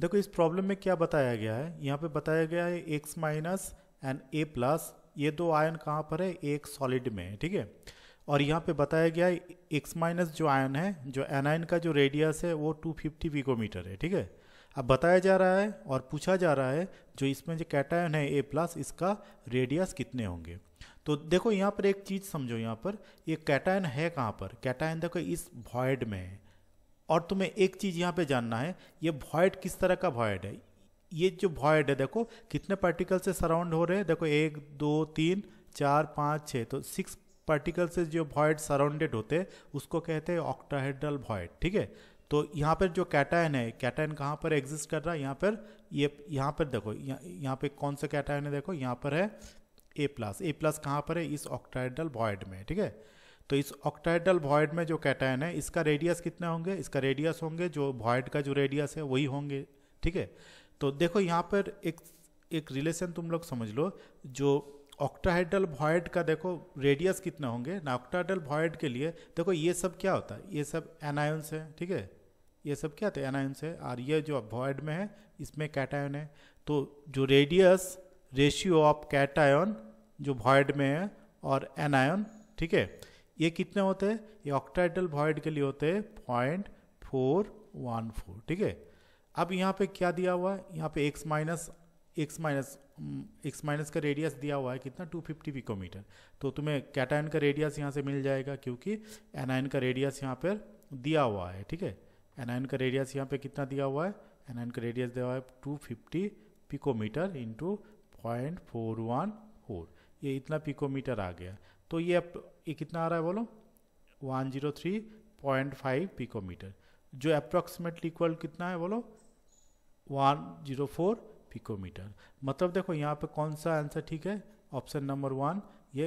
देखो इस प्रॉब्लम में क्या बताया गया है यहाँ पे बताया गया है X minus and A plus ये दो आयन कहाँ पर है एक सॉलिड में है ठीक है और यहाँ पे बताया गया है एक्स माइनस जो आयन है जो एनाइन का जो रेडियस है वो 250 फिफ्टी पिकोमीटर है ठीक है अब बताया जा रहा है और पूछा जा रहा है जो इसमें जो कैटायन है ए प्लस इसका रेडियस कितने होंगे तो देखो यहाँ पर एक चीज़ समझो यहाँ पर ये यह कैटायन है कहाँ पर कैटायन देखो इस वॉयड में है और तुम्हें एक चीज़ यहाँ पे जानना है ये वॉयड किस तरह का वॉयड है ये जो वॉयड है देखो कितने पार्टिकल से सराउंड हो रहे हैं देखो एक दो तीन चार पाँच छः तो सिक्स पार्टिकल से जो वॉयड सराउंडेड होते हैं उसको कहते हैं ऑक्टाहेड्रल वॉयड ठीक है तो यहाँ पर जो कैटायन है कैटायन कहाँ पर एग्जिस्ट कर रहा है यहाँ पर ये यहाँ पर देखो यहाँ यहाँ पे कौन सा कैटायन है देखो यहाँ पर है ए प्लस ए प्लस कहाँ पर है इस ऑक्टाहेड्रल वॉयड में ठीक है तो इस ऑक्टाइडल वॉयड में जो कैटायन है इसका रेडियस कितने होंगे इसका रेडियस होंगे जो वॉयड का जो रेडियस है वही होंगे ठीक है तो देखो यहाँ पर एक एक रिलेशन तुम लोग समझ लो जो ऑक्टाहाइडल वॉयड का देखो रेडियस कितने होंगे ना ऑक्टाहाइडल वॉयड के लिए देखो ये सब क्या होता है ये सब एनायंस है ठीक है ये सब क्या होता है एनायंस है और ये जो वॉयड में है इसमें कैटायन है तो जो रेडियस रेशियो ऑफ कैटायन जो वॉयड में है और एनायन ठीक है ये कितने होते हैं ये ऑक्टाइडल वॉइड के लिए होते हैं पॉइंट फोर वन फोर ठीक है अब यहाँ पे क्या दिया हुआ है यहाँ पे X minus X minus X minus का रेडियस दिया हुआ है कितना 250 फिफ्टी पिकोमीटर तो तुम्हें कैटाइन का रेडियस यहाँ से मिल जाएगा क्योंकि एनाइन का रेडियस यहाँ पर दिया हुआ है ठीक है एनाइन का रेडियस यहाँ पे कितना दिया हुआ है एनाइन का रेडियस दिया हुआ है 250 fifty picometer into point four one four ये इतना पिकोमीटर आ गया तो ये अब ये कितना आ रहा है बोलो 103.5 पिकोमीटर जो अप्रॉक्सीमेटली इक्वल कितना है बोलो 104 पिकोमीटर मतलब देखो यहाँ पे कौन सा आंसर ठीक है ऑप्शन नंबर वन ये